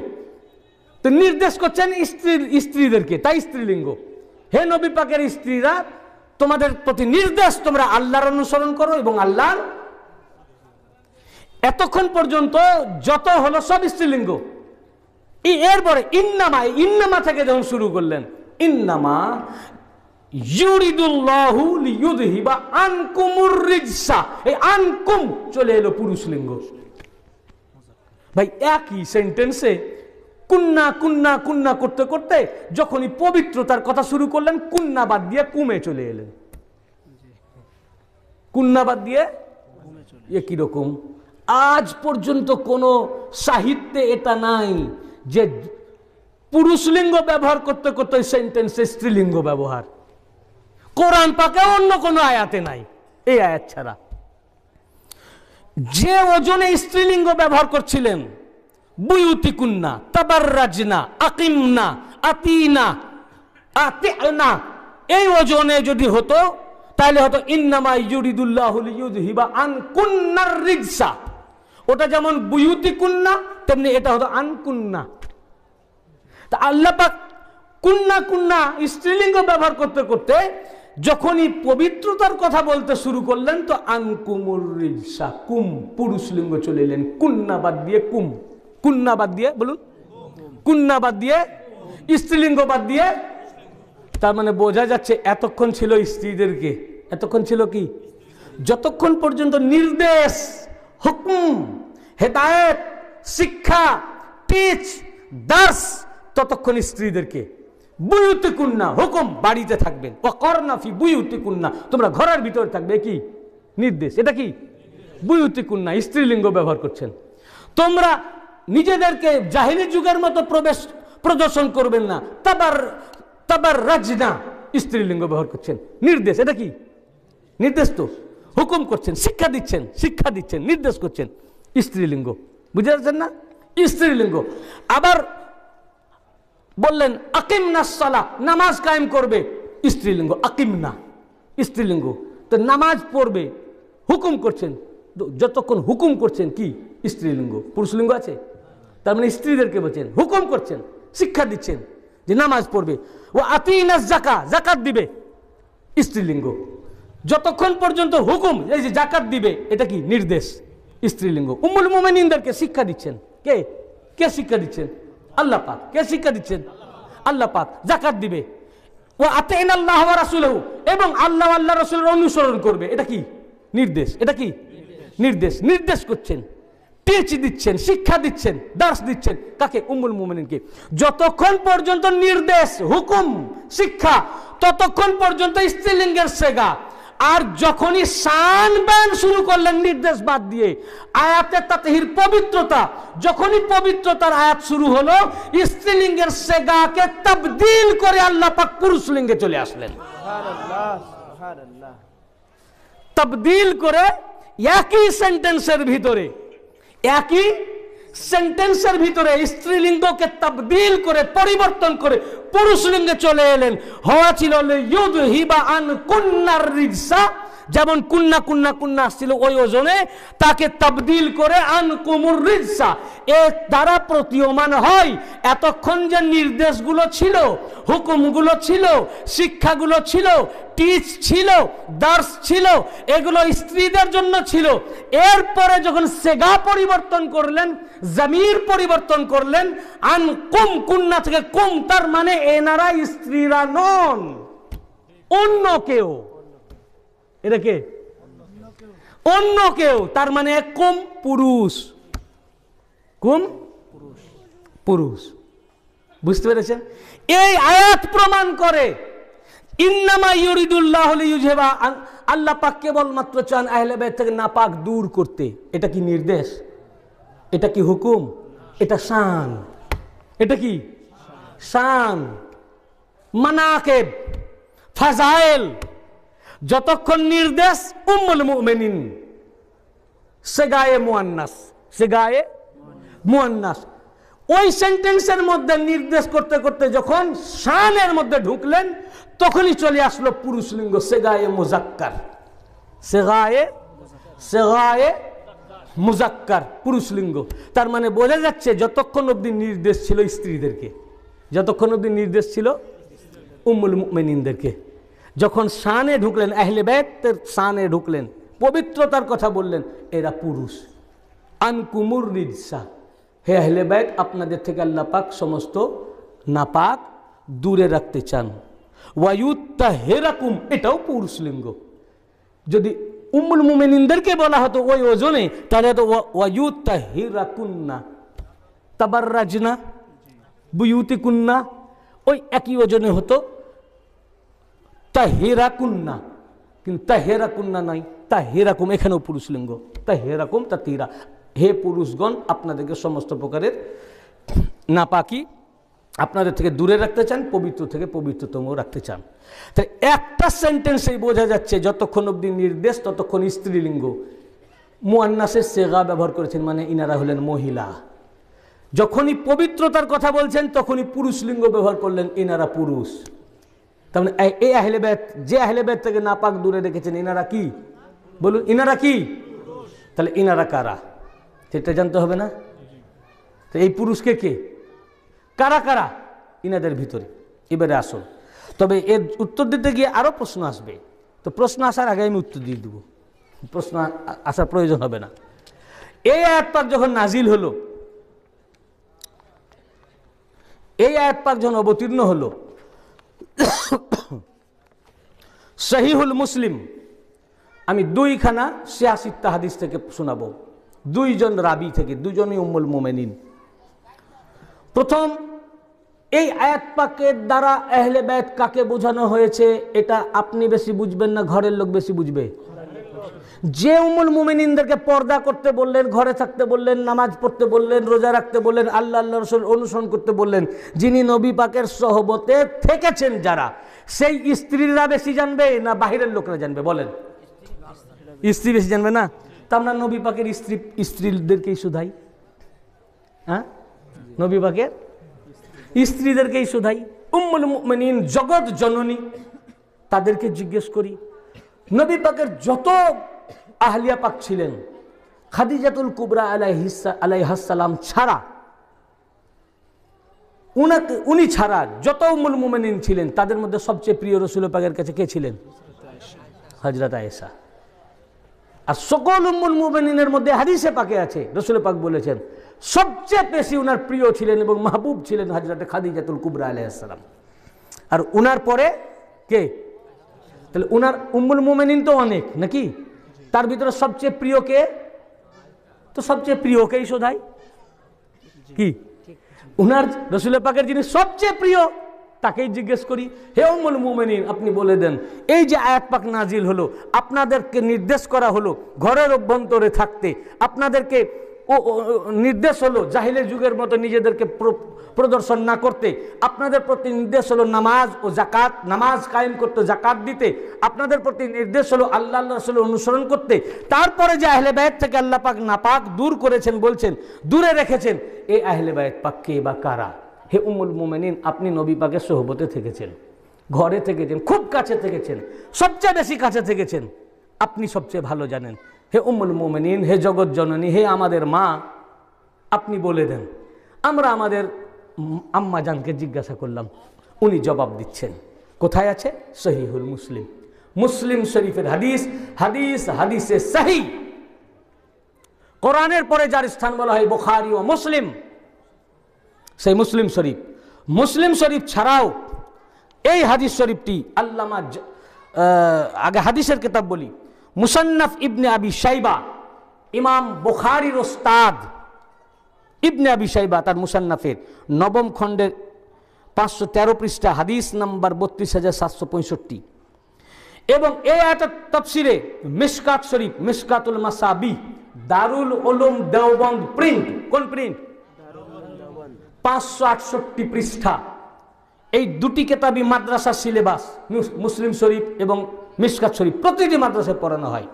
তো নির্দেশ করছেন স্ত্রী স্ত্রীদেরকে তাই স্ত্রীলিঙ্গ হে নবী পাকের স্ত্রীরা তোমাদের প্রতি নির্দেশ তোমরা আল্লাহর অনুসরণ করো এবং আল্লাহর এতক্ষণ পর্যন্ত যত হলো সব স্ত্রীলিঙ্গ এরপরে ইন্নামা ইন্নামা থেকে যখন শুরু করলেন ইন্নামা ইউরিদুল্লাহু আনকুমুর রিজসা এই আনকুম চলে এলো পুরুষ লিঙ্গ ভাই একই সেন্টেন্সে কুন্না কুন্না কুন্না করতে করতে যখনই পবিত্রতার কথা শুরু করলেন কুন্না বাদ দিয়ে কুমে চলে এলেন কুন্না বাদ দিয়ে এ কীরকম আজ পর্যন্ত কোনো সাহিত্যে এটা নাই যে পুরুষ লিঙ্গ ব্যবহার করতে করতে সেন্টেন্সে স্ত্রীলিঙ্গ ব্যবহার কোরআন পাকে অন্য কোনো আয়াতে নাই এই আয়াত ছাড়া যে ওজনে স্ত্রীলিঙ্গ ব্যবহার করছিলেন বুয়ুতিকুন্না তাবার্রাজনা আকিমনা আতিনা আতিনা এই ওজনে যদি হতো তাহলে হতো ইন্নামা ইউরিদুল্লাহ ইউদহিবা আন কুন্নার রিক্সা ওটা যেমন বুয়ুতি কুন্না তেমনি এটা হতো আন আনকুন্না তা আল্লাপাক কুন্না কুন্না স্ত্রীলিঙ্গ ব্যবহার করতে করতে যখনই পবিত্রতার কথা বলতে শুরু করলেন তো আংকুমুর কুম পুরুষ লিঙ্গ চলে এলেন কুন্নাবাদ দিয়ে কুম কুন্নাবাদ দিয়ে বলুন কুন্নাবাদ দিয়ে স্ত্রীলিঙ্গ বাদ দিয়ে তার মানে বোঝা যাচ্ছে এতক্ষণ ছিল স্ত্রীদেরকে এতক্ষণ ছিল কি যতক্ষণ পর্যন্ত নির্দেশ হুকুম হেদায়ত শিক্ষা টিচ দাস ততক্ষণ স্ত্রীদেরকে বুয়ুতে কুন্না হুকুম বাড়িতে থাকবেন ও করনাফি বুয়ুতে কুন্না তোমরা ঘরের ভিতরে থাকবে কি নির্দেশ এটা কি বুয়ুতে কুন্না স্ত্রীলিঙ্গ ব্যবহার করছেন তোমরা নিজেদেরকে জাহিলি যুগের মতো প্রবেশ প্রদর্শন করবেন না তাবার তাবার রাজনা স্ত্রীলিঙ্গ ব্যবহার করছেন নির্দেশ এটা কি নির্দেশ তো হুকুম করছেন শিক্ষা দিচ্ছেন শিক্ষা দিচ্ছেন নির্দেশ করছেন স্ত্রীলিঙ্গ বুঝে যাচ্ছেন না স্ত্রীলিঙ্গ আবার বললেন আকিম নাসালা নামাজ কায়েম করবে স্ত্রীলিঙ্গ আকিম না স্ত্রীলিঙ্গ তো নামাজ পড়বে হুকুম করছেন যতক্ষণ হুকুম করছেন কি স্ত্রীলিঙ্গ পুরুষলিঙ্গ আছে তার মানে স্ত্রীদেরকে বলছেন হুকুম করছেন শিক্ষা দিচ্ছেন যে নামাজ পড়বে ও আতিনাস জাকা জাকাত দিবে স্ত্রীলিঙ্গ যতক্ষণ পর্যন্ত হুকুম এই যে জাকাত দিবে এটা কি নির্দেশ স্ত্রীলিঙ্গ উমুল মোমেনদেরকে শিক্ষা দিচ্ছেন কে কে শিক্ষা দিচ্ছেন আল্লাহ পাক কে শিক্ষা দিচ্ছেন আল্লাহ পাক জাকাত দিবে ও আতেন আল্লাহ রাসুলেও এবং আল্লাহ আল্লাহ রসুল অনুসরণ করবে এটা কি নির্দেশ এটা কি নির্দেশ নির্দেশ করছেন পিএইচ দিচ্ছেন শিক্ষা দিচ্ছেন দাস দিচ্ছেন কাকে উমুল মোমেনকে যতক্ষণ পর্যন্ত নির্দেশ হুকুম শিক্ষা ততক্ষণ পর্যন্ত স্ত্রীলিঙ্গের সেগা আর যখনই সান ব্যান শুরু করলেন নির্দেশ বাদ দিয়ে আয়াতের তাতেহির পবিত্রতা যখনই পবিত্রতার আয়াত শুরু হলো স্ত্রীলিঙ্গের সেগাকে তবদিল করে আল্লাহ পাক পুরুষ লিঙ্গে চলে আসলেন তবদিল করে একই সেন্টেন্সের ভিতরে একই সেন্টেন্সের ভিতরে স্ত্রীলিঙ্গকে তাবদিল করে পরিবর্তন করে পুরুষ লিঙ্গে চলে এলেন হওয়া ছিল যেমন কুন্না কুন্না কুন্না আসছিল ওই ওজনে তাকে তাবদিল করে আন কুমুর রিজসা এর দ্বারা প্রতীয়মান হয় এতক্ষণ যে নির্দেশগুলো ছিল হুকুমগুলো ছিল শিক্ষাগুলো ছিল টিচ ছিল দার্স ছিল এগুলো স্ত্রীদের জন্য ছিল এরপরে যখন সেগা পরিবর্তন করলেন জমির পরিবর্তন করলেন আন কুম কুন্না থেকে কুম তার মানে এনারা স্ত্রীরা নন অন্য কেউ এটা কে অন্য কেউ তার মানে কুম পুরুষ কুম পুরুষ বুঝতে পেরেছেন এই আয়াত প্রমাণ করে ইন্নামা ইউরিদুল্লাহ ইউজেবা আল্লাহ পাক কেবলমাত্র চান আহলে থেকে নাপাক দূর করতে এটা কি নির্দেশ এটা কি হুকুম এটা শান এটা কি শান মানাকেব ফাজাইল যতক্ষণ নির্দেশ উম্মুল মুমিনিন সে গায়ে মুয়ান্নাস সে গায়ে মুয়ান্নাস ওই সেন্টেন্সের মধ্যে নির্দেশ করতে করতে যখন শানের মধ্যে ঢুকলেন তখনই চলে আসলো পুরুষ লিঙ্গ সে গায়ে মোজাক্কার সে গায়ে সে গায়ে মুজাক্কার পুরুষলিঙ্গ তার মানে বোঝা যাচ্ছে যতক্ষণ অব্দি নির্দেশ ছিল স্ত্রীদেরকে যতক্ষণ অব্দি নির্দেশ ছিল উম্মুল মেনিনদেরকে যখন শানে ঢুকলেন আহলে ব্যক্তের শানে ঢুকলেন পবিত্রতার কথা বললেন এরা পুরুষ আনকুমুর রিদসা হে আহলে ব্যত আপনাদের থেকে আল্লাহ পাক সমস্ত নাপাক দূরে রাখতে চান ওয়ায়ুত্তা হেরাকুম এটাও পুরুষলিঙ্গ যদি উম্মুল মুমিনদেরকে বলা হতো ওই ওজনে তাহলে তো ওয়ুত্তা হিরা তাবার রাজনা বুয়ুতি কুন্না ওই একই ওজনে হতো তাহিরাকুন্না কুন্না কিন্তু তাহেরা কুন্না নাই হেরাকুম এখানেও পুরুষ লিঙ্গ তা হেরাকুম তা তীরা হে পুরুষগণ আপনাদেরকে সমস্ত প্রকারের না পাকি আপনাদের থেকে দূরে রাখতে চান পবিত্র থেকে পবিত্রতম রাখতে চান তাই একটা সেন্টেন্সেই বোঝা যাচ্ছে যতক্ষণ অবধি নির্দেশ ততক্ষণ স্ত্রীলিঙ্গ মুয়ান্নাসের সেগা ব্যবহার করেছেন মানে ইনারা হলেন মহিলা যখনই পবিত্রতার কথা বলছেন তখনই পুরুষ লিঙ্গ ব্যবহার করলেন ইনারা পুরুষ তার মানে এই আহলে ব্যাত যে আহলে ব্যাত থেকে নাপাক দূরে রেখেছেন ইনারা কি বলুন ইনারা কি তাহলে ইনারা কারা সেটা জানতে হবে না তো এই পুরুষকে কে কারা কারা ইনাদের ভিতরে এবারে আসল তবে এর উত্তর দিতে গিয়ে আরও প্রশ্ন আসবে তো প্রশ্ন আসার আগে আমি উত্তর দিয়ে দেবো প্রশ্ন আসার প্রয়োজন হবে না এই আয়াতপাক যখন নাজিল হলো এই আয়াতপাক যখন অবতীর্ণ হলো শহীদুল মুসলিম আমি দুইখানা সিয়াসি তাহাদিস থেকে শোনাবো দুইজন রাবি থেকে দুজনই উম্মুল মোমেনিন প্রথম এই আয়াত পাকের দ্বারা এহলে ব্যাত কাকে বোঝানো হয়েছে এটা আপনি বেশি বুঝবেন না ঘরের লোক বেশি বুঝবে যে উমুল মুমিনদেরকে পর্দা করতে বললেন ঘরে থাকতে বললেন নামাজ পড়তে বললেন রোজা রাখতে বললেন আল্লাহ আল্লাহ রসুল অনুসরণ করতে বললেন যিনি নবী পাকের সহবতে থেকেছেন যারা সেই স্ত্রীরা বেশি জানবে না বাহিরের লোকরা জানবে বলেন স্ত্রী বেশি জানবে না তা আমরা নবী পাকের স্ত্রী স্ত্রীদেরকেই শুধাই হ্যাঁ নবী পাকের স্ত্রীদেরকেই শোধাই উম্মুল মিন জগৎ জননী তাদেরকে জিজ্ঞেস করি নবী পাকের যত আহলিয়া পাক ছিলেন খাদিজাতুল কুবরা আলাইহিসা আলাইহাসালাম ছাড়া উনাকে উনি ছাড়া যত উম্মুল মুমেনিন ছিলেন তাদের মধ্যে সবচেয়ে প্রিয় রসুল পাকের কাছে কে ছিলেন হজরত আয়েশা আর সকল উম্মুল মুমিনের মধ্যে হাদিসে পাকে আছে রসুল পাক বলেছেন সবচেয়ে বেশি ওনার প্রিয় ছিলেন এবং মাহবুব ছিলেন হাজরাতে খাদিজাতুল কুবরা আলাইসালাম আর উনার পরে কে তাহলে উনার উম্মুল মুমেনিন তো অনেক নাকি তার ভিতরে সবচেয়ে প্রিয় কে তো সবচেয়ে প্রিয়কেই শোধাই কি উনার রসুল পাকের যিনি সবচেয়ে প্রিয় তাকেই জিজ্ঞেস করি হে অমুল মোমেনিন আপনি বলে দেন এই যে আয়াত পাক নাজিল হলো আপনাদেরকে নির্দেশ করা হলো ঘরের অভ্যন্তরে থাকতে আপনাদেরকে ও নির্দেশ হলো জাহিলের যুগের মতো নিজেদেরকে প্রদর্শন না করতে আপনাদের প্রতি নির্দেশ হলো নামাজ ও জাকাত নামাজ কায়েম করতে জাকাত দিতে আপনাদের প্রতি নির্দেশ হলো আল্লাহ রসুল অনুসরণ করতে তারপরে যে আহলে বায়ত থেকে আল্লাহ পাক নাপাক দূর করেছেন বলছেন দূরে রেখেছেন এই আহলে বায়ত পাক কে বা কারা হে উমুল মোমেনিন আপনি নবী পাকের সোহবতে থেকেছেন ঘরে থেকেছেন খুব কাছে থেকেছেন সবচেয়ে বেশি কাছে থেকেছেন আপনি সবচেয়ে ভালো জানেন হে উমুল মোমেনিন হে জগৎ জননী হে আমাদের মা আপনি বলে দেন আমরা আমাদের আম্মা জানকে জিজ্ঞাসা করলাম উনি জবাব দিচ্ছেন কোথায় আছে সহিহুল মুসলিম মুসলিম শরীফের হাদিস হাদিস হাদিসে সাহি কোরআনের পরে যার স্থান বলা হয় বোখারি ও মুসলিম সেই মুসলিম শরীফ মুসলিম শরীফ ছাড়াও এই হাদিস শরীফটি আল্লামা আগে হাদিসের কিতাব বলি মুসান্নাফ ইবনে আবি সাইবা ইমাম বুখারির ওস্তাদ ইবনে আবি সাইবা তার মুসান্নাফের নবম খণ্ডের পাঁচশো তেরো পৃষ্ঠা হাদিস নাম্বার বত্রিশ হাজার সাতশো পঁয়ষট্টি এবং এই আয়াতের তফসিরে মিসকাত শরীফ মিসকাতুল মাসাবি দারুল ওলুম দেওবন্দ প্রিন্ট কোন প্রিন্ট পাঁচশো আটষট্টি পৃষ্ঠা এই দুটি কেতাবি মাদ্রাসা সিলেবাস মুসলিম শরীফ এবং মিসকাত শরীফ প্রতিটি মাদ্রাসায় পড়ানো হয়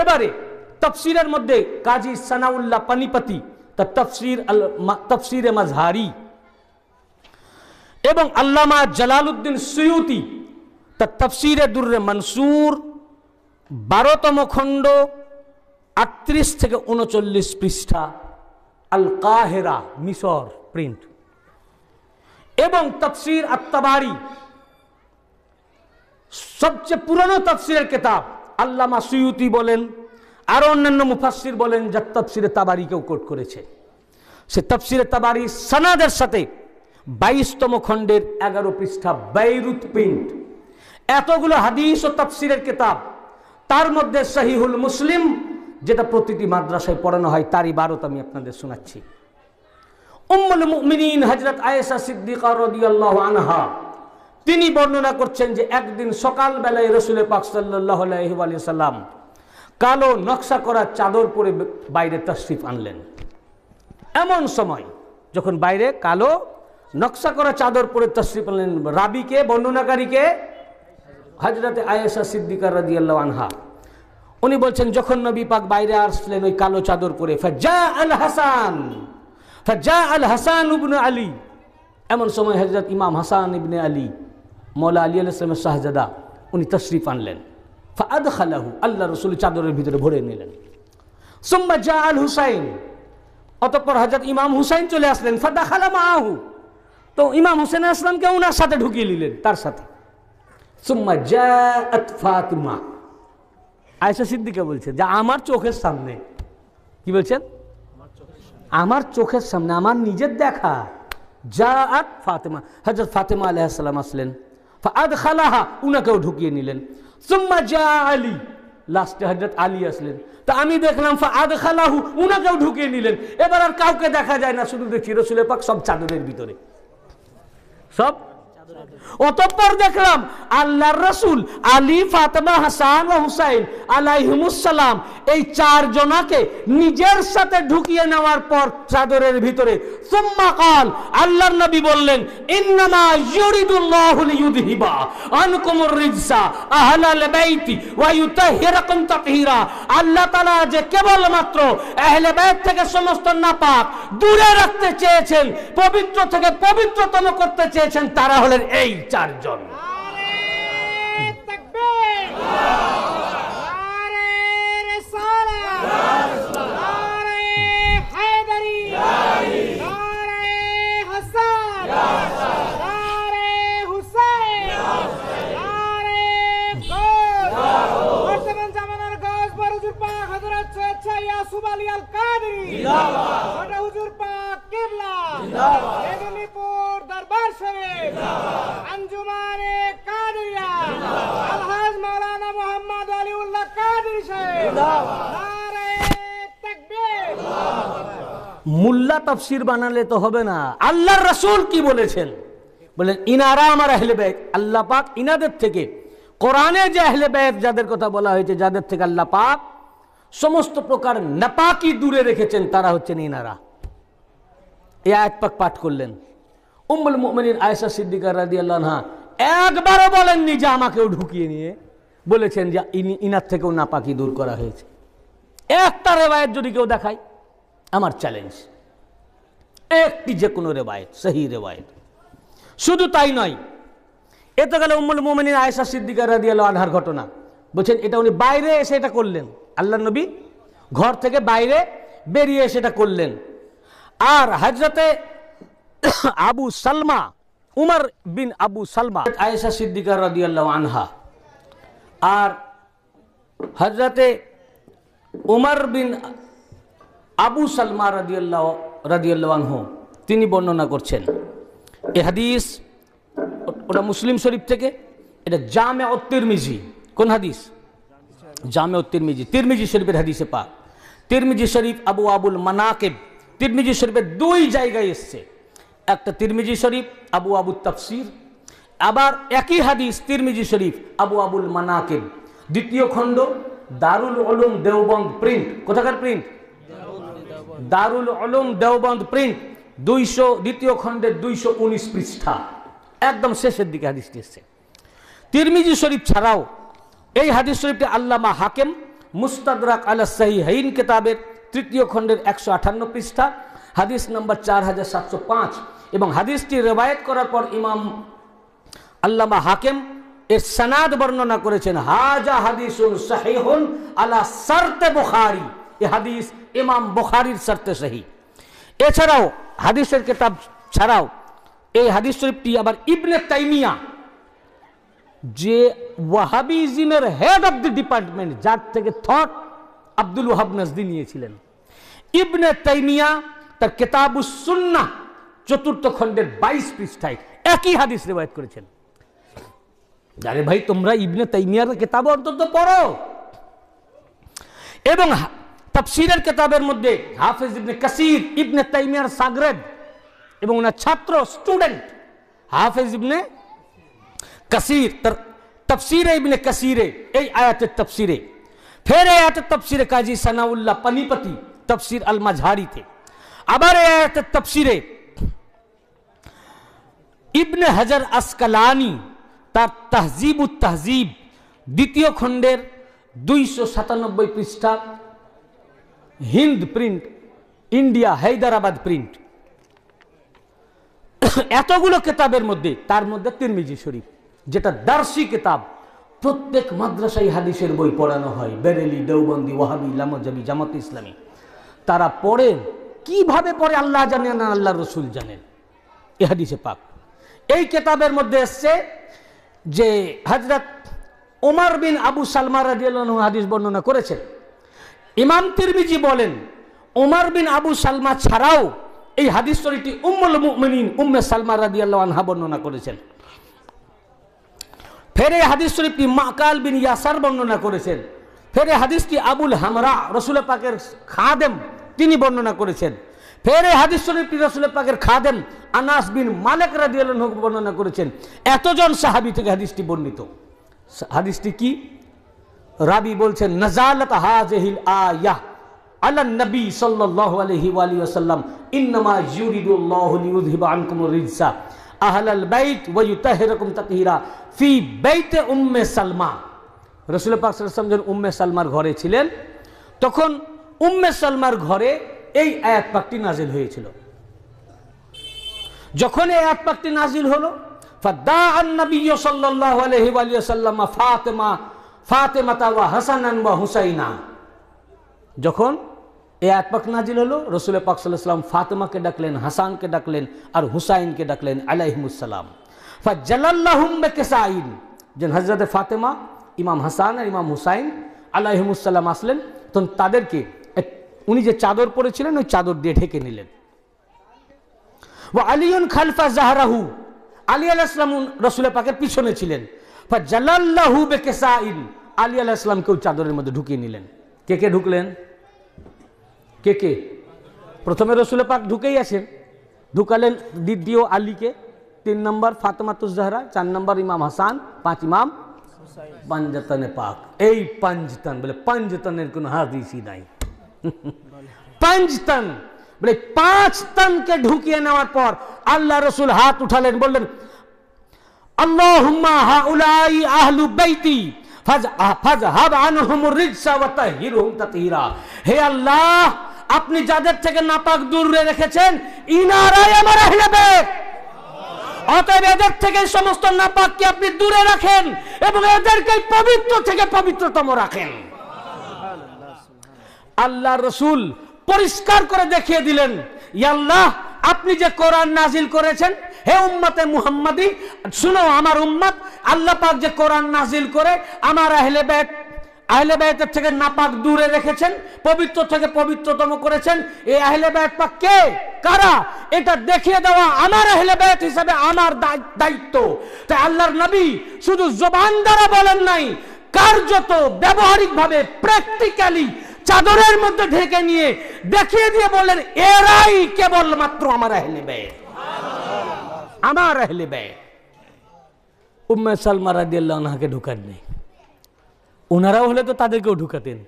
এবারে তফসিরের মধ্যে কাজী সানাউল্লাহ পানিপতি তা তফসির আল তফসিরে মাজহারি এবং আল্লামা জালালুদ্দিন সৈয়তি তা তফসিরে দুর্রে মনসুর বারোতম খণ্ড আটত্রিশ থেকে উনচল্লিশ পৃষ্ঠা আল কাহেরা মিশর প্রিন্ট এবং তফসির আত্মাবারি সবচেয়ে পুরনো তফসিরের কেতাব আল্লামা সুয়ুতি বলেন আরো অন্যান্য মুফাসির বলেন যা তফসিরে কেউ কোট করেছে সে তফসিরে তাবারি সানাদের সাথে বাইশতম খণ্ডের এগারো পৃষ্ঠা বৈরুত প্রিন্ট এতগুলো হাদিস ও তফসিরের কেতাব তার মধ্যে শাহিহুল মুসলিম যেটা প্রতিটি মাদ্রাসায় পড়ানো হয় তারই বারত আমি আপনাদের শোনাচ্ছি উম্মুল মুমিনিন হজরত আয়েশা সিদ্দিকা রদিয়াল্লাহ আনহা তিনি বর্ণনা করছেন যে একদিন সকালবেলায় রসুল পাক সাল্লাহ আলহি সাল্লাম কালো নকশা করা চাদর পরে বাইরে তশরিফ আনলেন এমন সময় যখন বাইরে কালো নকশা করা চাদর পরে তসরিফ আনলেন রাবিকে বর্ণনাকারীকে হজরতে আয়েশা সিদ্দিকা রাজিয়াল্লাহ আনহা উনি বলছেন যখন নবী পাক বাইরে আসলেন ওই কালো চাদর পরে ফা আল হাসান যা আল হাসান ইবনে আলী এমন সময় হজরত ইমাম হাসান ইবনে আলী মৌলা আলী আল শাহজাদা উনি তশরিফ আনলেন ফাদ খালাহু আল্লাহ রসুল চাদরের ভিতরে ভরে নিলেন সোম্মা জা আল হুসাইন অতঃপর হজরত ইমাম হুসাইন চলে আসলেন ফাদা খালা মাহু তো ইমাম হুসেন আসলামকে ওনার সাথে ঢুকিয়ে নিলেন তার সাথে সোম্মা জা আত ফাতমা আয়সা সিদ্দিকা বলছে যা আমার চোখের সামনে কি বলছেন আমার চোখের সামনে আমার নিজের দেখা যা আত ফাতেমা হজরত ফাতেমা আলাইসালাম আসলেন আদ খালাহা উনাকেও ঢুকিয়ে নিলেন সুম্মা যা আলী লাস্টে হজরত আলী আসলেন তা আমি দেখলাম আদ খালাহু উনাকেও ঢুকিয়ে নিলেন এবার আর কাউকে দেখা যায় না শুধু দেখছি রসুলের পাক সব চাদরের ভিতরে সব অতঃপর দেখলাম আল্লাহর রসুল আলী হাসান ও হুসাইন এই চার জনাকে নিজের সাথে ঢুকিয়ে নেওয়ার পর চাদরের ভিতরে আল্লাহর নবী বললেন ইন্নামা আনকুমুর রিজসা আহলাল বাইতি ওয়া ইউতাহহিরাকুম তাতহীরা আল্লাহ তাআলা যে কেবল মাত্র আহলে বাইত থেকে সমস্ত নাপাক দূরে রাখতে চেয়েছেন পবিত্র থেকে পবিত্রতম করতে চেয়েছেন তারা হলেন এই চারজন এটা তফসির বানালে তো হবে না আল্লাহ রসুল কি বলেছেন বলেন ইনারা আমার আহলে ব্যাগ আল্লাহ পাক ইনাদের থেকে কোরআনে যে আহলে ব্যাগ যাদের কথা বলা হয়েছে যাদের থেকে আল্লাহ পাক সমস্ত প্রকার নাপাকি দূরে রেখেছেন তারা হচ্ছেন ইনারা এ আয়াত পাক পাঠ করলেন উম্মুল মোমিনীর আয়সা সিদ্দিকার রাজি আল্লাহা একবারও বলেননি যে আমাকেও ঢুকিয়ে নিয়ে বলেছেন যে ইনার থেকেও নাপাকি দূর করা হয়েছে একটা রেবায়ত যদি কেউ দেখায় আমার চ্যালেঞ্জ একটি যে কোনো রেবায়ত সেই রেবায়ত শুধু তাই নয় এতে গেলে উম্মুল মোমিনিন আয়েশা সিদ্দিকার রাদি আলো আনহার ঘটনা বলছেন এটা উনি বাইরে এসে এটা করলেন আল্লাহ নবী ঘর থেকে বাইরে বেরিয়ে এসে এটা করলেন আর হাজরতে আবু সালমা উমর বিন আবু সালমা আয়েশা সিদ্দিকার রাদি আল্লাহ আনহা আর হজরতে উমর বিন আবু সালমা রাদিয়াল্লাহ রাদিউল্লাহ তিনি বর্ণনা করছেন এ হাদিস ওটা মুসলিম শরীফ থেকে এটা জামে ও তিরমিজি কোন হাদিস জামে মিজি তিরমিজি তিরমিজি শরীফের হাদিসে পাক তিরমিজি শরীফ আবু আবুল মানাকেব তিরমিজি শরীফের দুই জায়গায় এসছে একটা তিরমিজি শরীফ আবু আবু তাফসির আবার একই হাদিস তিরমিজি শরীফ আবু আবুল মানাকেব দ্বিতীয় খণ্ড দারুল ওলুম দেওবন্দ প্রিন্ট কোথাকার প্রিন্ট দারুল আলম দেওবন্দ প্রিন্ট দুইশো দ্বিতীয় খণ্ডের দুইশো উনিশ পৃষ্ঠা একদম শেষের দিকে হাদিসটি এসছে তিরমিজি শরীফ ছাড়াও এই হাদিস শরীফটি আল্লামা হাকেম মুস্তাদরাক আলা হাইন কেতাবের তৃতীয় খণ্ডের একশো আঠান্ন পৃষ্ঠা হাদিস নম্বর চার হাজার সাতশো পাঁচ এবং হাদিসটি রেবায়ত করার পর ইমাম আল্লামা হাকেম এর সানাদ বর্ণনা করেছেন হাজা হাদিস আলা সার্তে বুখারি এ হাদিস ইমাম বখারির সার্তে সাহি এছাড়াও হাদিসের কেতাব ছাড়াও এই হাদিস শরীফটি আবার ইবনে তাইমিয়া যে ওয়াহাবিজিমের হেড অব দি ডিপার্টমেন্ট যার থেকে থট আব্দুল ওয়াহাব নাজদি নিয়েছিলেন ইবনে তাইমিয়া তার কেতাবুসুন্না চতুর্থ খণ্ডের বাইশ পৃষ্ঠায় একই হাদিস রেবায়ত করেছেন আরে ভাই তোমরা ইবনে তাইমিয়ার কেতাব অন্তত পড়ো এবং তাবসিরের কিতাবের মধ্যে হাফেজ ইবনে কাসীর ইবনে তাইমিয়র সাগ্রেদ এবং উনা ছাত্র স্টুডেন্ট হাফেজ ইবনে কাসীর তার তাফসির ইবনে কাসীরের এই আয়াতের তাফসিরে ফের এই আয়াত তাফসিরে কাজী সনাউল্লাহ পনিপতী তাফসির আল মাজহারি তে আবার এই আয়াতের তাফসিরে ইবনে হাজার আসকালানী তার তাহজিবুত তাহজিব দ্বিতীয় খণ্ডের 297 পৃষ্ঠা Hind print India Hyderabad print এতগুলো কেতাবের মধ্যে তার মধ্যে তিরমিজি শরীফ যেটা দার্সি কেতাব প্রত্যেক মাদ্রাসায় হাদিসের বই পড়ানো হয় বেরেলি দেওবন্দি ওয়াহাবি লামজাবি জামাত ইসলামী তারা পড়ে কিভাবে পড়ে আল্লাহ জানেন না আল্লাহ রসুল জানেন এ হাদিসে পাক এই কেতাবের মধ্যে এসছে যে হজরত ওমর বিন আবু সালমার রাজিয়াল হাদিস বর্ণনা করেছেন ইমাম তিরমিজি বলেন উমার বিন আবু সালমা ছাড়াও এই হাদিস শরীফটি উম্মুল মুমিনিন উম্মে সালমা রাদিয়াল্লাহু আনহা বর্ণনা করেছেন ফের এই হাদিস শরীফটি মাকাল বিন ইয়াসার বর্ণনা করেছেন ফের এই হাদিসটি আবুল হামরা রসুল পাকের খাদেম তিনি বর্ণনা করেছেন ফের এই হাদিস শরীফটি রসুল পাকের খাদেম আনাস বিন মালেক রাদিয়াল্লাহু বর্ণনা করেছেন এতজন সাহাবী থেকে হাদিসটি বর্ণিত হাদিসটি কি রাবি বলছেন নজালত হাজহিল আয়াহ আলা নবী আলাইহি ওয়া আলিহি ওয়াসাল্লাম ইন্নামা ইউরিদুল্লাহু লিউযহিবা আনকুম রিজসা আহলাল বাইত ওয়া ইউতাহহিরুকুম তাতহীরা ফি বাইতে উম্মে সালমা রাসূল পাক সাল্লাল্লাহু আলাইহি উম্মে সালমার ঘরে ছিলেন তখন উম্মে সালমার ঘরে এই আয়াত পাকটি নাজিল হয়েছিল যখন এই আয়াত পাকটি নাজিল হলো ফাদা আন নবী সাল্লাল্লাহু আলাইহি ওয়া সাল্লাম ফাতেমা ফাতে মাতা ওয়া হাসানান বা হুসাইনা যখন এ আতপাক নাজিল হলো রসুল পাক সাল্লাম ফাতেমাকে ডাকলেন হাসানকে ডাকলেন আর হুসাইনকে ডাকলেন আলাইহমুসালাম ফা জালাল্লাহমেসাইন যেন হজরত ফাতেমা ইমাম হাসান আর ইমাম হুসাইন আলাইহমুসাল্লাম আসলেন তখন তাদেরকে উনি যে চাদর পরেছিলেন ওই চাদর দিয়ে ঢেকে নিলেন ও আলিউন খালফা জাহারাহু আলী আলাহ ইসলাম রসুল পাকের পিছনে ছিলেন ফা জালাল্লাহু বেকেসাইন আলী আল্লাহ ইসলামকেও চাদরের মধ্যে ঢুকিয়ে নিলেন কে কে ঢুকলেন কে কে প্রথমে রসুল পাক ঢুকেই আছেন ঢুকালেন দ্বিতীয় আলীকে তিন নম্বর ফাতেমাতুজাহরা চার নম্বর ইমাম হাসান পাঁচ ইমাম পাঞ্জতনে পাক এই পাঞ্জতন বলে পাঞ্জতনের কোনো হাদিসই নাই পাঞ্জতন বলে পাঁচ তনকে ঢুকিয়ে নেওয়ার পর আল্লাহ রসুল হাত উঠালেন বললেন আল্লাহ হা উলাই আহলু বাইতি হে আল্লাহ আপনি যাদের থেকে নাপাক দূরে রেখেছেন ইনারাই আমার অতএব এদের থেকে সমস্ত নাপাককে আপনি দূরে রাখেন এবং এদেরকে পবিত্র থেকে পবিত্রতম রাখেন আল্লাহ রসুল পরিষ্কার করে দেখিয়ে দিলেন ইয়াল্লাহ আপনি যে কোরআন নাজিল করেছেন হে উম্মতে মুহাম্মাদি শুনো আমার উম্মত আল্লাহ পাক যে কোরআন নাজিল করে আমার আহলে ব্যাগ আহলেবায়তের থেকে নাপাক দূরে রেখেছেন পবিত্র থেকে পবিত্রতম করেছেন এই আহলে পাক কে কারা এটা দেখিয়ে দেওয়া আমার আহলে হিসাবে আমার দায়িত্ব তাই আল্লাহর নবী শুধু জবান দ্বারা বলেন নাই কার্যত ব্যবহারিকভাবে প্র্যাকটিক্যালি চাদরের মধ্যে ঢেকে নিয়ে দেখিয়ে দিয়ে বললেন এরাই কেবল মাত্র আমার আহলে ব্যয় আমার আহলে ব্যয় উম্মে সালমা রাদিয়াল্লাহু ঢুকান নেই ওনারাও হলে তো তাদেরকেও ঢুকাতেন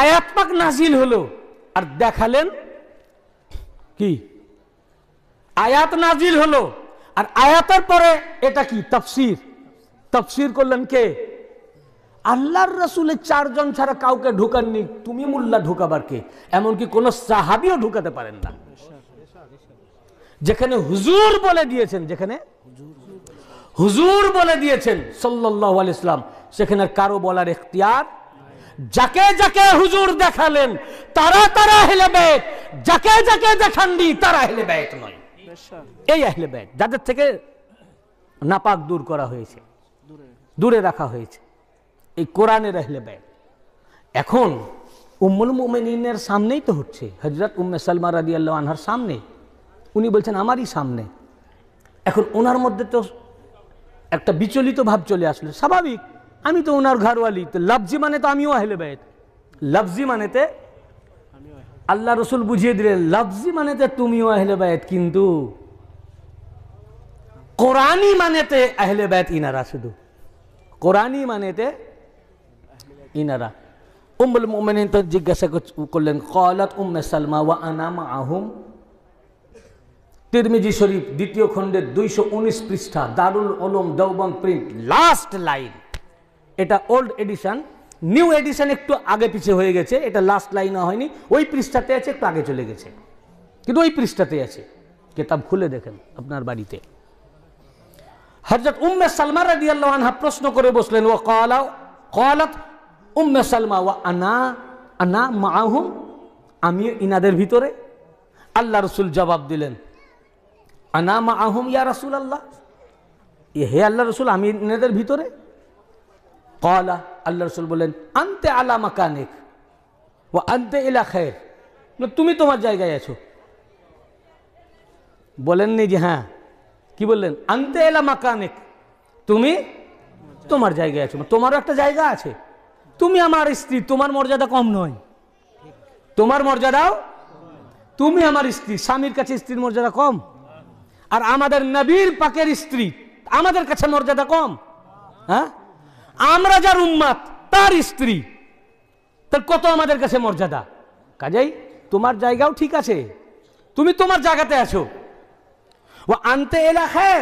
আয়াত নাজিল হলো আর দেখালেন কি আয়াত নাজিল হলো আর আয়াতের পরে এটা কি তাফসির তাফসির করলেন কে আল্লাহর রসুলের চারজন ছাড়া কাউকে ঢুকাননি তুমি মোল্লা ঢুকাবার কে এমনকি কোনো সাহাবিও ঢুকাতে পারেন না যেখানে হুজুর বলে দিয়েছেন যেখানে হুজুর বলে দিয়েছেন সাল্লাহ ইসলাম সেখানে কারো বলার এখতিয়ার যাকে যাকে হুজুর দেখালেন তারা তারা হেলে ব্যয় যাকে যাকে দেখাননি তারা হেলে ব্যয় নয় এই আহলে ব্যয় যাদের থেকে নাপাক দূর করা হয়েছে দূরে রাখা হয়েছে এই কোরআনের আহলে ব্যাগ এখন উম্মুল মোমেনের সামনেই তো হচ্ছে হজরত উম্মে সালমা রাদি আল্লাহ আনহার সামনে উনি বলছেন আমারই সামনে এখন ওনার মধ্যে তো একটা বিচলিত ভাব চলে আসলো স্বাভাবিক আমি তো ওনার ঘরওয়ালি তো লাভজি মানে তো আমিও আহলে ব্যাগ লাভজি মানেতে আল্লাহ রসুল বুঝিয়ে দিলেন লাভজি মানেতে তুমিও আহলে ব্যয় কিন্তু কোরআনই মানেতে আহলে ব্যয় ইনারা শুধু কোরআনই মানেতে ইনারা উম্মুল মোমেনিন তো জিজ্ঞাসা করলেন কলাত উম্মে সালমা ওয়া আনামা আহম তিরমিজি শরীফ দ্বিতীয় খণ্ডের দুইশো উনিশ পৃষ্ঠা Darul Uloom Deoband print last line এটা ওল্ড এডিশন নিউ এডিশন একটু আগে পিছিয়ে হয়ে গেছে এটা লাস্ট লাইনে হয়নি ওই পৃষ্ঠাতে আছে একটু আগে চলে গেছে কিন্তু ওই পৃষ্ঠাতে আছে কেতাব খুলে দেখেন আপনার বাড়িতে হজরত উম্মে সালমা রাদিয়াল্লাহু আনহা প্রশ্ন করে বসলেন ও কলা কলাত উম্মে সালমা ওয়া আনা আনা মাহুম আমিও ইনাদের ভিতরে আল্লাহ রসুল জবাব দিলেন আনা মাহুম ইয়া রসুল আল্লাহ হে আল্লাহ রসুল আমি ইনাদের ভিতরে কলা আল্লাহ রসুল বললেন আনতে আলা মাকানিক ও আনতে ইলা খের তুমি তোমার জায়গায় আছো বলেননি যে হ্যাঁ কি বললেন আনতে এলা মাকানিক তুমি তোমার জায়গায় আছো তোমারও একটা জায়গা আছে তুমি আমার স্ত্রী তোমার মর্যাদা কম নয় তোমার মর্যাদাও তুমি আমার স্ত্রী স্বামীর কাছে স্ত্রীর মর্যাদা কম আর আমাদের নবীর পাকের স্ত্রী আমাদের কাছে মর্যাদা কম হ্যাঁ আমরা যার উম্মাত তার স্ত্রী তার কত আমাদের কাছে মর্যাদা কাজেই তোমার জায়গাও ঠিক আছে তুমি তোমার জায়গাতে আছো ও আনতে এলা হ্যাঁ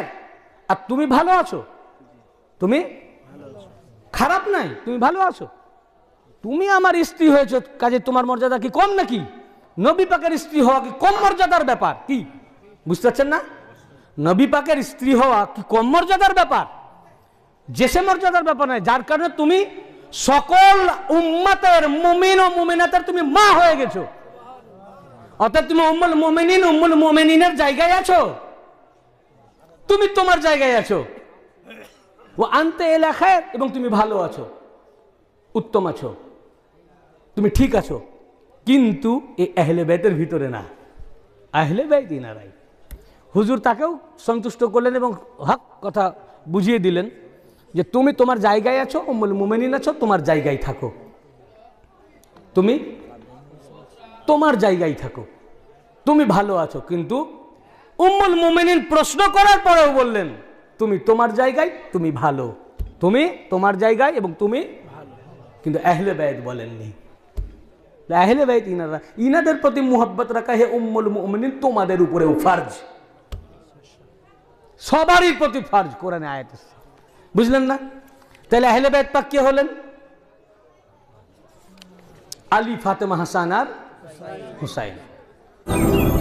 আর তুমি ভালো আছো তুমি খারাপ নাই তুমি ভালো আছো তুমি আমার স্ত্রী হয়েছো কাজে তোমার মর্যাদা কি কম নাকি নবী পাকের স্ত্রী হওয়া কি কম মর্যাদার ব্যাপার কি বুঝতে পারছেন না নবী পাকের স্ত্রী হওয়া কি কম মর্যাদার ব্যাপার যে সে মর্যাদার ব্যাপার নয় যার কারণে তুমি সকল উম্মাতের মুমিন ও মুমিনাতের তুমি মা হয়ে গেছো অর্থাৎ তুমি উম্মুল মুমিনিন উম্মুল মুমিনিনের জায়গায় আছো তুমি তোমার জায়গায় আছো ও আনতে এলাকায় এবং তুমি ভালো আছো উত্তম আছো তুমি ঠিক আছো কিন্তু এই আহলে ব্যয়ের ভিতরে না আহলে ব্যয় ইনারাই হুজুর তাকেও সন্তুষ্ট করলেন এবং হক কথা বুঝিয়ে দিলেন যে তুমি তোমার জায়গায় আছো অম্বুল মুমেনিন আছো তোমার জায়গায় থাকো তুমি তোমার জায়গায় থাকো তুমি ভালো আছো কিন্তু উম্মুল মোমেনিন প্রশ্ন করার পরেও বললেন তুমি তোমার জায়গায় তুমি ভালো তুমি তোমার জায়গায় এবং তুমি কিন্তু আহলে ব্যয় বলেননি আহলে বাইত ইনারা ইনাদের প্রতি মোহাব্বত রাখা হে উম্মুল মুমিনিন তোমাদের উপরেও ফার্জ সবারই প্রতি ফার্জ কোরআনে আয়াত বুঝলেন না তাহলে আহলে বাইত পাকিয়ে কে হলেন আলী ফাতেমা হাসান আর হুসাইন